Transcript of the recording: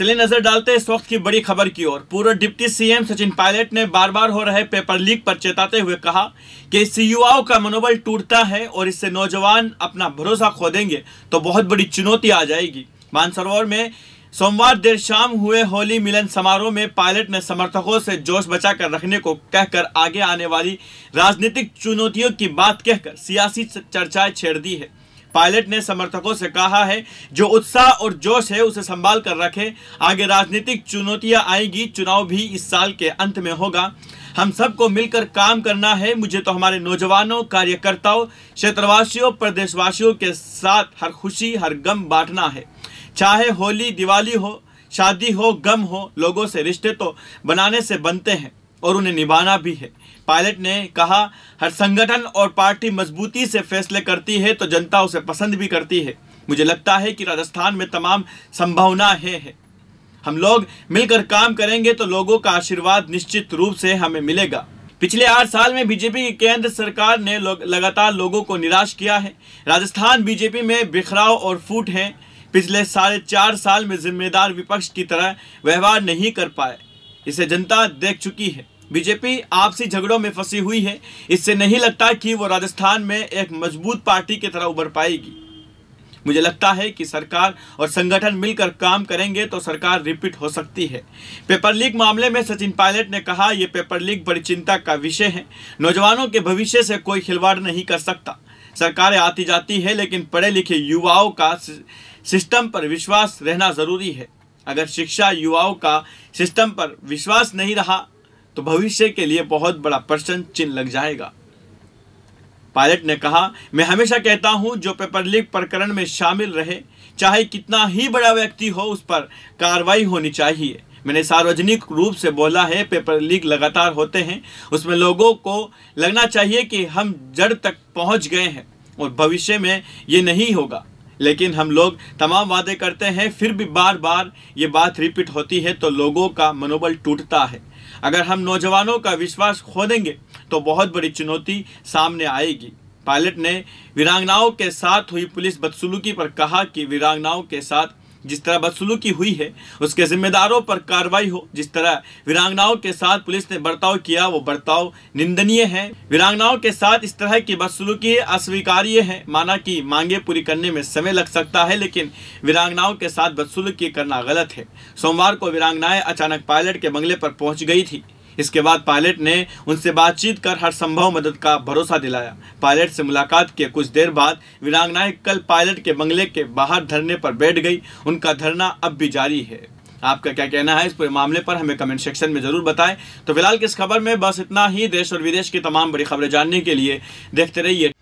चलिए नजर डालते हैं इस वक्त की बड़ी खबर की ओर पूर्व डिप्टी सीएम सचिन पायलट ने बार बार हो रहे पेपर लीक पर चेताते हुए कहा कि इससे युवाओं का मनोबल टूटता है और इससे नौजवान अपना भरोसा खो देंगे तो बहुत बड़ी चुनौती आ जाएगी मानसरोवर में सोमवार देर शाम हुए होली मिलन समारोह में पायलट ने समर्थकों से जोश बचाकर रखने को कहकर आगे आने वाली राजनीतिक चुनौतियों की बात कहकर सियासी चर्चाएं छेड़ दी है पायलट ने समर्थकों से कहा है जो उत्साह और जोश है उसे संभाल कर रखें आगे राजनीतिक चुनौतियां आएंगी चुनाव भी इस साल के अंत में होगा हम सबको मिलकर काम करना है मुझे तो हमारे नौजवानों कार्यकर्ताओं क्षेत्रवासियों प्रदेशवासियों के साथ हर खुशी हर गम बांटना है चाहे होली दिवाली हो शादी हो गम हो लोगों से रिश्ते तो बनाने से बनते हैं और उन्हें निभाना भी है पायलट ने कहा हर संगठन और पार्टी मजबूती से फैसले करती है तो जनता उसे पसंद भी करती है मुझे लगता है कि राजस्थान में तमाम संभावना है, है। हम लोग मिलकर काम करेंगे तो लोगों का आशीर्वाद निश्चित रूप से हमें मिलेगा पिछले आठ साल में बीजेपी की केंद्र सरकार ने लोग, लगातार लोगों को निराश किया है राजस्थान बीजेपी में बिखराव और फूट है पिछले साढ़े चार साल में जिम्मेदार विपक्ष की तरह व्यवहार नहीं कर पाए इसे जनता देख चुकी है बीजेपी आपसी झगड़ों में फंसी हुई है इससे नहीं लगता कि वो राजस्थान में एक मजबूत पार्टी की तरह उभर पाएगी मुझे लगता है कि सरकार और संगठन मिलकर काम करेंगे तो सरकार रिपीट हो सकती है पेपर लीक मामले में सचिन पायलट ने कहा यह पेपर लीक बड़ी चिंता का विषय है नौजवानों के भविष्य से कोई खिलवाड़ नहीं कर सकता सरकारें आती जाती है लेकिन पढ़े लिखे युवाओं का सिस्टम पर विश्वास रहना जरूरी है अगर शिक्षा युवाओं का सिस्टम पर विश्वास नहीं रहा तो भविष्य के लिए बहुत बड़ा प्रश्न चिन्ह लग जाएगा पायलट ने कहा मैं हमेशा कहता हूं जो पेपर लीक प्रकरण में शामिल रहे चाहे कितना ही बड़ा व्यक्ति हो उस पर कार्रवाई होनी चाहिए मैंने सार्वजनिक रूप से बोला है पेपर लीक लगातार होते हैं उसमें लोगों को लगना चाहिए कि हम जड़ तक पहुंच गए हैं और भविष्य में ये नहीं होगा लेकिन हम लोग तमाम वादे करते हैं फिर भी बार बार ये बात रिपीट होती है तो लोगों का मनोबल टूटता है अगर हम नौजवानों का विश्वास खो देंगे तो बहुत बड़ी चुनौती सामने आएगी पायलट ने वीरांगनाओं के साथ हुई पुलिस बदसलूकी पर कहा कि वीरांगनाओं के साथ जिस तरह बदसलूकी हुई है उसके जिम्मेदारों पर कार्रवाई हो जिस तरह वीरांगनाओं के साथ पुलिस ने बर्ताव किया वो बर्ताव निंदनीय है वीरांगनाओं के साथ इस तरह की बदसलूकी अस्वीकार्य है माना कि मांगे पूरी करने में समय लग सकता है लेकिन वीरांगनाओं के साथ बदसलूकी करना गलत है सोमवार को वीरांगनाएं अचानक पायलट के बंगले पर पहुंच गई थी इसके बाद पायलट ने उनसे बातचीत कर हर संभव मदद का भरोसा दिलाया पायलट से मुलाकात के कुछ देर बाद वीरांगनाएं कल पायलट के बंगले के बाहर धरने पर बैठ गई उनका धरना अब भी जारी है आपका क्या कहना है इस पूरे मामले पर हमें कमेंट सेक्शन में जरूर बताएं तो फिलहाल की इस खबर में बस इतना ही देश और विदेश की तमाम बड़ी खबरें जानने के लिए देखते रहिए